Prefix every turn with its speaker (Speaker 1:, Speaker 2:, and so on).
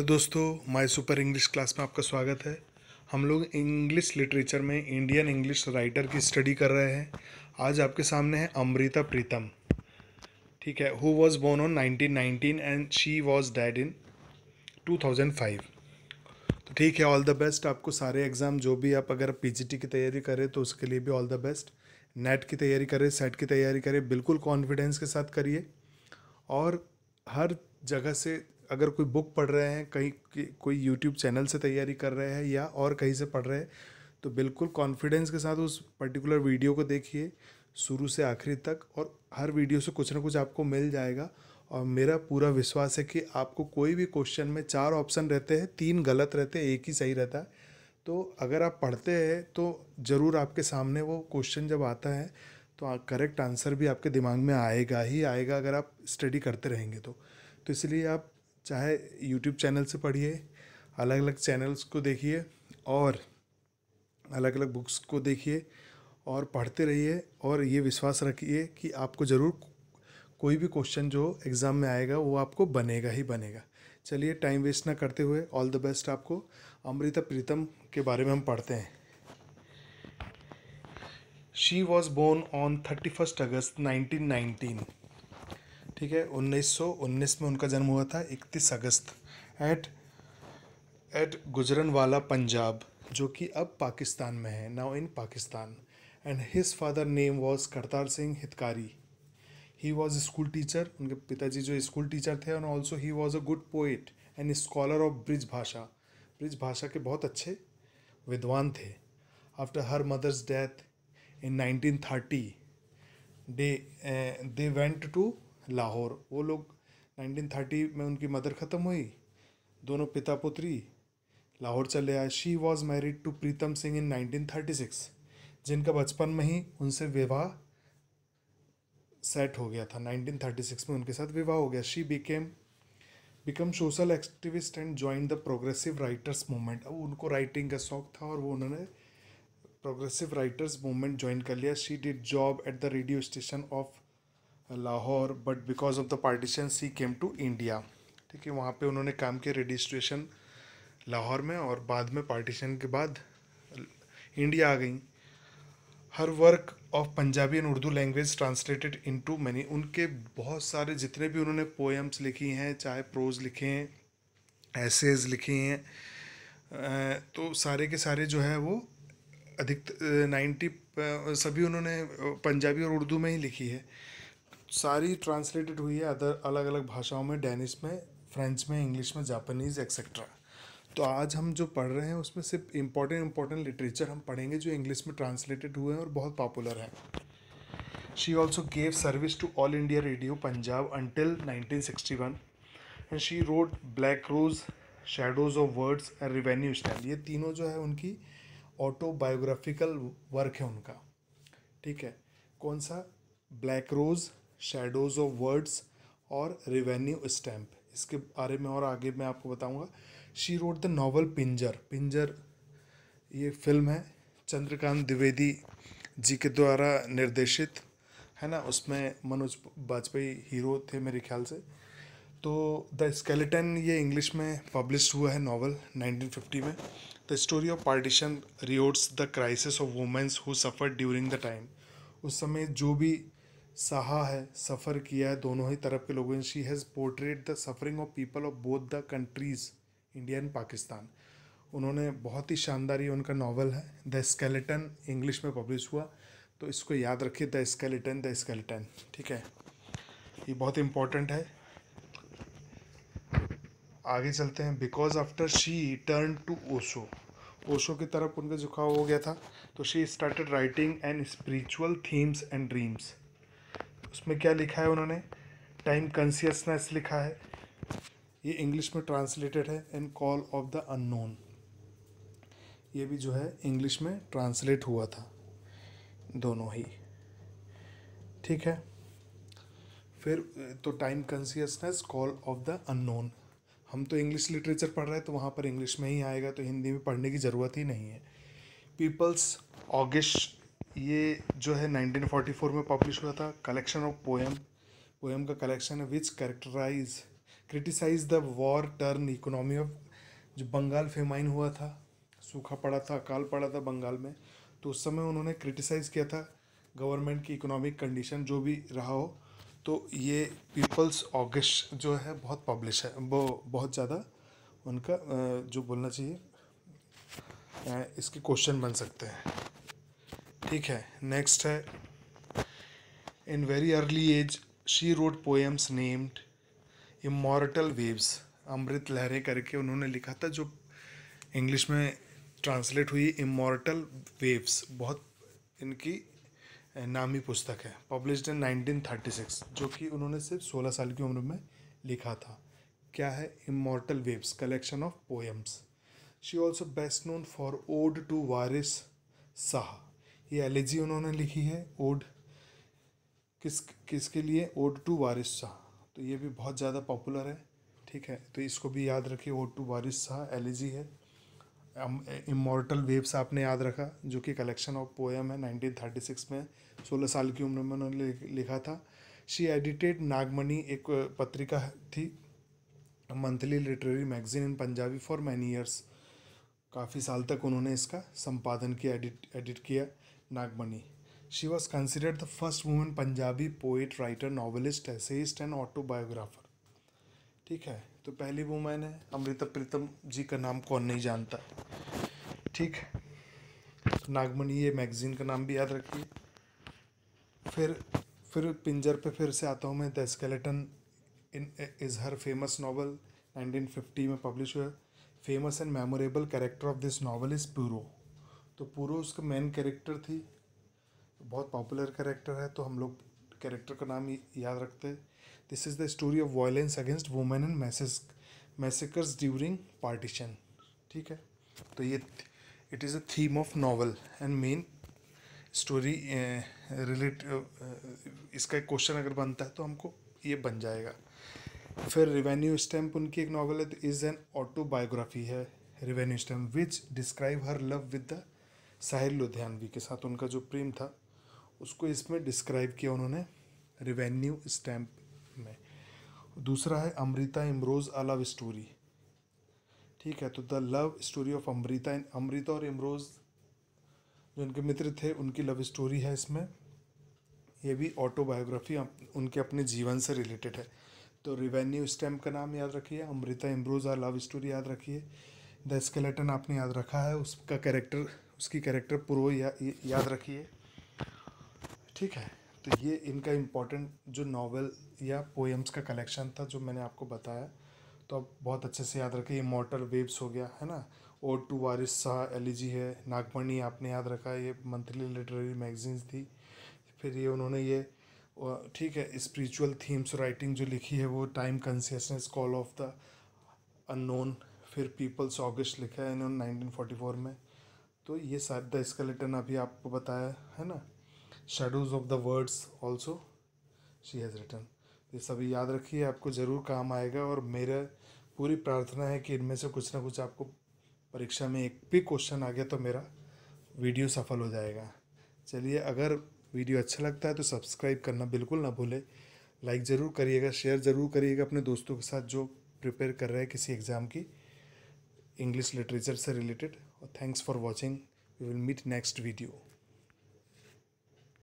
Speaker 1: तो दोस्तों my super English class में आपका स्वागत है हम लोग इंग्लिश लिटरेचर में इंडियन इंग्लिश राइटर की स्टडी कर रहे हैं आज आपके सामने है अमृता प्रीतम ठीक है who was born on 1919 and she was dead in 2005 तो ठीक है ऑल द बेस्ट आपको सारे एग्ज़ाम जो भी आप अगर पी की तैयारी करें तो उसके लिए भी ऑल द बेस्ट नेट की तैयारी करें सेट की तैयारी करें बिल्कुल कॉन्फिडेंस के साथ करिए और हर जगह से अगर कोई बुक पढ़ रहे हैं कहीं कोई यूट्यूब चैनल से तैयारी कर रहे हैं या और कहीं से पढ़ रहे हैं तो बिल्कुल कॉन्फिडेंस के साथ उस पर्टिकुलर वीडियो को देखिए शुरू से आखिरी तक और हर वीडियो से कुछ ना कुछ आपको मिल जाएगा और मेरा पूरा विश्वास है कि आपको कोई भी क्वेश्चन में चार ऑप्शन रहते हैं तीन गलत रहते हैं एक ही सही रहता है तो अगर आप पढ़ते हैं तो ज़रूर आपके सामने वो क्वेश्चन जब आता है तो करेक्ट आंसर भी आपके दिमाग में आएगा ही आएगा अगर आप स्टडी करते रहेंगे तो तो इसलिए आप चाहे यूट्यूब चैनल से पढ़िए अलग अलग चैनल्स को देखिए और अलग अलग बुक्स को देखिए और पढ़ते रहिए और ये विश्वास रखिए कि आपको ज़रूर कोई भी क्वेश्चन जो एग्ज़ाम में आएगा वो आपको बनेगा ही बनेगा चलिए टाइम वेस्ट ना करते हुए ऑल द बेस्ट आपको अमृता प्रीतम के बारे में हम पढ़ते हैं she was born on thirty first August nineteen nineteen ठीक है 1919 में उनका जन्म हुआ था 31 August at at Gujranwala Punjab जो कि अब पाकिस्तान में है now in Pakistan and his father name was Kartar Singh Hitkari he was school teacher उनके पिताजी जो स्कूल टीचर थे and also he was a good poet and scholar of Braj Bhasha Braj Bhasha के बहुत अच्छे विद्वान थे after her mother's death in nineteen डे दे वेंट टू लाहौर वो लोग 1930 में उनकी मदर ख़त्म हुई दोनों पिता पुत्री लाहौर चले आए she was married to Pritam Singh in 1936 जिनका बचपन में ही उनसे विवाह सेट हो गया था 1936 में उनके साथ विवाह हो गया she became become social activist and join the progressive writers movement अब उनको राइटिंग का शौक था और वो उन्होंने प्रोग्रेसिव राइटर्स मूवमेंट ज्वाइन कर लिया she did job at the radio station of Lahore but because of the partition she came to India ठीक है वहाँ पे उन्होंने काम किया रजिस्ट्रेशन लाहौर में और बाद में पार्टीशन के बाद इंडिया आ गई her work of Punjabi and Urdu language translated into many उनके बहुत सारे जितने भी उन्होंने पोएम्स लिखी हैं चाहे प्रोज लिखे हैं एसेज लिखे हैं तो सारे के सारे जो है वो अधिक नाइन्टी सभी उन्होंने पंजाबी और उर्दू में ही लिखी है सारी ट्रांसलेटेड हुई है अदर अलग अलग भाषाओं में डेनिश में फ्रेंच में इंग्लिश में जापानीज़ एक्सेट्रा तो आज हम जो पढ़ रहे हैं उसमें सिर्फ इम्पोर्टेंट इम्पोर्टेंट लिटरेचर हम पढ़ेंगे जो इंग्लिश में ट्रांसलेटेड हुए हैं और बहुत पॉपुलर हैं gave service to All India Radio Punjab radio nineteen sixty one and she wrote black rose shadows of words and revenue stamp ये तीनों जो है उनकी ऑटोबायोग्राफिकल वर्क है उनका ठीक है कौन सा black rose shadows of words और रिवेन्यू स्टैम्प इसके बारे में और आगे मैं आपको बताऊंगा she wrote the novel Pinjar Pinjar ये फिल्म है चंद्रकांत द्विवेदी जी के द्वारा निर्देशित है ना उसमें मनोज वाजपेयी हीरो थे मेरे ख्याल से तो द स्केलेटन ये इंग्लिश में पब्लिश हुआ है नावल 1950 में the story of partition reveals the crisis of women's who suffer during the time उस समय जो भी सहा है सफ़र किया है दोनों ही तरफ के लोगों ने she has portrait the suffering of people of both the countries India and Pakistan उन्होंने बहुत ही शानदार ये उनका नावल है द स्केलेटन इंग्लिश में पब्लिश हुआ तो इसको याद रखिए द स्केलेटन द स्केलेटन ठीक है ये बहुत इम्पोर्टेंट है आगे चलते हैं because after she turn to Osho Osho की तरफ उनका झुकाव हो गया था तो she started writing and spiritual themes and dreams उसमें क्या लिखा है उन्होंने टाइम कंसियसनेस लिखा है ये इंग्लिश में ट्रांसलेटेड है and call of the unknown ये भी जो है इंग्लिश में ट्रांसलेट हुआ था दोनों ही ठीक है फिर तो time consciousness call of the unknown हम तो इंग्लिश लिटरेचर पढ़ रहे हैं तो वहाँ पर इंग्लिश में ही आएगा तो हिंदी में पढ़ने की ज़रूरत ही नहीं है पीपल्स ऑगिश ये जो है 1944 में पब्लिश हुआ था कलेक्शन ऑफ पोएम पोएम का कलेक्शन है which characterise criticise the war turn economy of जो बंगाल फेमाइन हुआ था सूखा पड़ा था अकाल पड़ा था बंगाल में तो उस समय उन्होंने क्रिटिसाइज़ किया था गवर्नमेंट की इकोनॉमिक कंडीशन जो भी रहा हो तो ये पीपल्स ऑगस्ट जो है बहुत पब्लिश है वो बहुत ज़्यादा उनका जो बोलना चाहिए इसके क्वेश्चन बन सकते हैं ठीक है नेक्स्ट है in very early age she wrote poems named immortal waves Amrit Lehren करके उन्होंने लिखा था जो इंग्लिश में ट्रांसलेट हुई इमोरटल वेव्स बहुत इनकी नामी पुस्तक है पब्लिश्ड इन 1936 जो कि उन्होंने सिर्फ 16 साल की उम्र में लिखा था क्या है immortal waves collection of poems she also best known for ode to Waris Shah ये एलिजी उन्होंने लिखी है ओड किस किसके लिए ओड टू वारिस शाह तो ये भी बहुत ज़्यादा पॉपुलर है ठीक है तो इसको भी याद रखिए ode to Waris Shah elegy है इमोर्टल वेव्स आपने याद रखा जो कि कलेक्शन ऑफ पोएम है 1936 में 16 साल की उम्र में उन्होंने लिखा था शी एडिटेड नागमणि एक पत्रिका थी monthly literary magazine in Punjabi for many years काफ़ी साल तक उन्होंने इसका संपादन किया एडिट एडिट किया Nagmani. She was considered the first woman Punjabi poet, writer, novelist, essayist and autobiographer. ठीक है तो पहली वुमेन है अमृता प्रीतम जी का नाम कौन नहीं जानता ठीक है नागमणि ये मैगज़ीन का नाम भी याद रखिए फिर फिर पिंजर पे फिर से आता हूँ मैं the skeleton in is her famous novel 1950 में पब्लिश हुआ famous and memorable character of this novel is Puro तो पूरा उसका मेन कैरेक्टर थी बहुत पॉपुलर कैरेक्टर है तो हम लोग कैरेक्टर का नाम याद रखते हैं this is the story of violence against women and message massacres during partition ठीक है तो ये it is a theme of novel and main story relate इसका एक क्वेश्चन अगर बनता है तो हमको ये बन जाएगा फिर रिवेन्यू स्टैम्प उनकी एक नावल है तो इज़ एन ऑटोबायोग्राफी है revenue stamp which describe her love with the Sahil Ludhianvi के साथ उनका जो प्रेम था उसको इसमें डिस्क्राइब किया उन्होंने रिवेन्यू स्टैम्प में दूसरा है Amrita Imroz a love story ठीक है तो the love story of Amrita Amrita और इमरोज़ जो उनके मित्र थे उनकी लव स्टोरी है इसमें ये भी ऑटोबायोग्राफी उनके अपने जीवन से रिलेटेड है तो रिवेन्यू स्टैम्प का नाम याद रखिए Amrita Imroz a love story याद रखिए द स्केलेटन आपने याद रखा है उसका कैरेक्टर उसकी कैरेक्टर पूर्व या, याद रखिए ठीक है तो ये इनका इम्पोर्टेंट जो नावल या पोएम्स का कलेक्शन था जो मैंने आपको बताया तो आप बहुत अच्छे से याद रखें इमोटल वेव्स हो गया है ना ode to Waris Shah elegy है नागमणी आपने याद रखा ये मंथली लिटरेरी मैगजीन्स थी फिर ये उन्होंने ये ठीक है स्पिरिचुअल थीम्स राइटिंग जो लिखी है वो time consciousness call of the unknown फिर पीपल्स ऑगस्ट लिखा है इन्होंने नाइनटीन में तो ये साइड द स्केलेटन अभी आपको बताया है ना shadows of the words also she has written ये सभी याद रखिए आपको ज़रूर काम आएगा और मेरा पूरी प्रार्थना है कि इनमें से कुछ ना कुछ आपको परीक्षा में एक भी क्वेश्चन आ गया तो मेरा वीडियो सफल हो जाएगा चलिए अगर वीडियो अच्छा लगता है तो सब्सक्राइब करना बिल्कुल ना भूले लाइक ज़रूर करिएगा शेयर ज़रूर करिएगा अपने दोस्तों के साथ जो प्रिपेयर कर रहे हैं किसी एग्ज़ाम की इंग्लिश लिटरेचर से related thanks for watching we will meet next video